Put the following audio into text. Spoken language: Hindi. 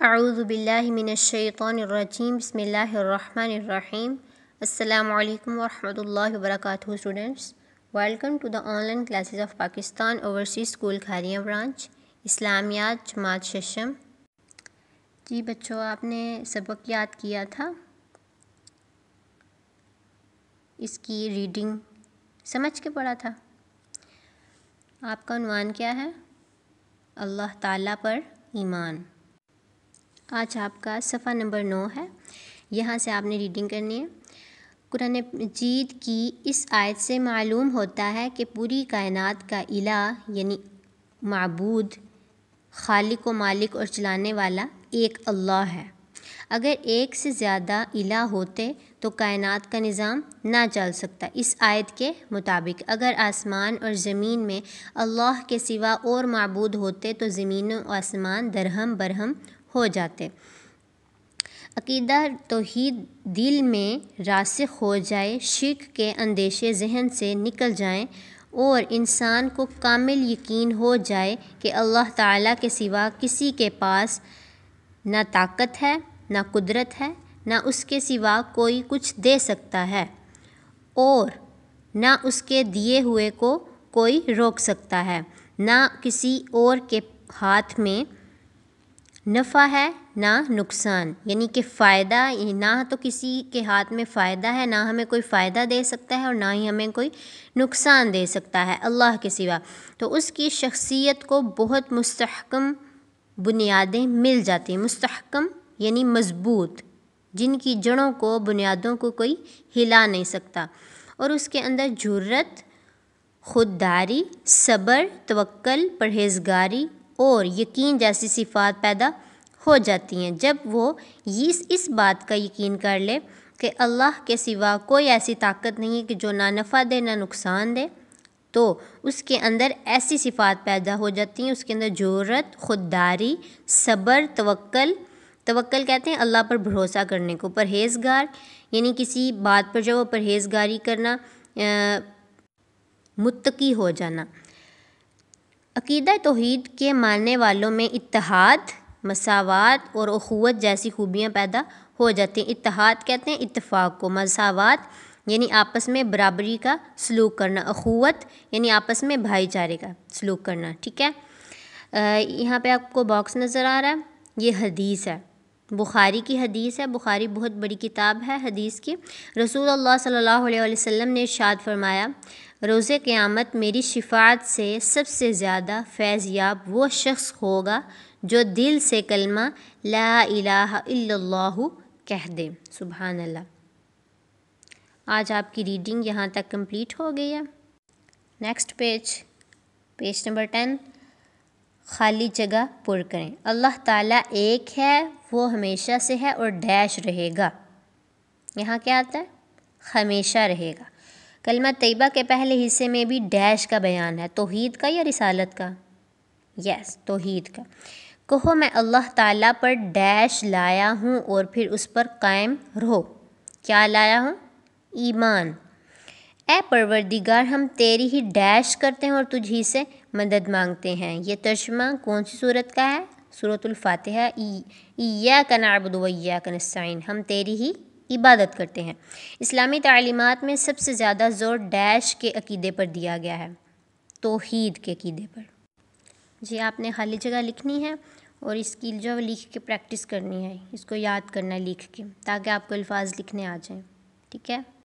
السلام عليكم ورحمة الله وبركاته students welcome to the online classes of Pakistan overseas school Kharian branch इस्लामियात जमात शशम जी बच्चों आपने सबक याद किया था इसकी रीडिंग समझ के पढ़ा था आपका अनुमान क्या है अल्लाह ताला पर ईमान आज आपका सफ़ा नंबर नौ है यहाँ से आपने रीडिंग करनी है कुरान मजीद की इस आयत से मालूम होता है कि पूरी कायनात का इला यानी मबूद खालिक व मालिक और चलाने वाला एक अल्लाह है अगर एक से ज़्यादा इला होते तो कायनात का निज़ाम ना चल सकता इस आयत के मुताबिक अगर आसमान और ज़मीन में अल्लाह के सिवा और मबूद होते तो ज़मीन व आसमान दरहम बरहम हो जाते अकीदा तो ही दिल में रासिख हो जाए शिक के अंदेशे जहन से निकल जाएं और इंसान को कामिल यकीन हो जाए कि अल्लाह ताला के सिवा किसी के पास ना ताकत है ना कुदरत है ना उसके सिवा कोई कुछ दे सकता है और ना उसके दिए हुए को कोई रोक सकता है ना किसी और के हाथ में नफ़ा है ना नुकसान यानी कि फ़ायदा ना तो किसी के हाथ में फ़ायदा है ना हमें कोई फ़ायदा दे सकता है और ना ही हमें कोई नुकसान दे सकता है अल्लाह के सिवा तो उसकी शख्सियत को बहुत मुस्तकम बुनियादें मिल जाती हैं मुस्तकम यानी मज़बूत जिनकी जड़ों को बुनियादों को कोई हिला नहीं सकता और उसके अंदर जरूरत खुददारी सब्र तवक्ल परहेजगारी और यकीन जैसी सिफ़ात पैदा हो जाती हैं जब वो इस इस बात का यकीन कर ले कि अल्लाह के सिवा कोई ऐसी ताकत नहीं है कि जो ना नफ़ा दे ना नुकसान दे तो उसके अंदर ऐसी सिफ़ात पैदा हो जाती हैं उसके अंदर जरूरत खुददारी सब्र तवक्ल तवक्ल कहते हैं अल्लाह पर भरोसा करने को परहेजगार यानी किसी बात पर जो वो परहेजगारी करना मुतकी हो जाना अक़ीद तोहद के मानने वालों में इतिहाद मसावत और अख़ूत जैसी खूबियाँ पैदा हो जाती हैं इतिहाद कहते हैं इतफाक़ को मसावत यानी आपस में बराबरी का सलूक करना अख़ूत यानी आपस में भाईचारे का सलूक करना ठीक है यहाँ पे आपको बॉक्स नज़र आ रहा है ये हदीस है बुखारी की हदीस है बुखारी बहुत बड़ी किताब है हदीस की रसूल अल्लाह सल्लल्लाहु अलैहि वसल्लम ने इरशाद फरमाया रोज़ क़यामत मेरी शिफात से सबसे ज़्यादा फैज़याब वो शख्स होगा जो दिल से कलमा ला इलाहा कह दे सुबहान अल्लाह आज आपकी रीडिंग यहाँ तक कंप्लीट हो गई है next page page number ten खाली जगह पुर करें अल्लाह ताला एक है वो हमेशा से है और डैश रहेगा यहाँ क्या आता है हमेशा रहेगा कलमा तयबा के पहले हिस्से में भी डैश का बयान है तोहीद का या रिसालत का यस तोहीद का कहो मैं अल्लाह ताला पर डैश लाया हूँ और फिर उस पर कायम रहो क्या लाया हूँ ईमान ए परवरदिगार हम तेरी ही डैश करते हैं और तुझी से मदद मांगते हैं ये तर्जमा कौन सी सूरत का है सूरतुलफ़ातहा ईया का नाबुदवैया का नस्ताइन हम तेरी ही इबादत करते हैं इस्लामी तलीमत में सबसे ज़्यादा ज़ोर डैश के अकीदे पर दिया गया है तोहद के अकीदे पर जी आपने खाली जगह लिखनी है और इसकी जो लिख के प्रैक्टिस करनी है इसको याद करना लिख के ताकि आपको अल्फाज लिखने आ जाएँ ठीक है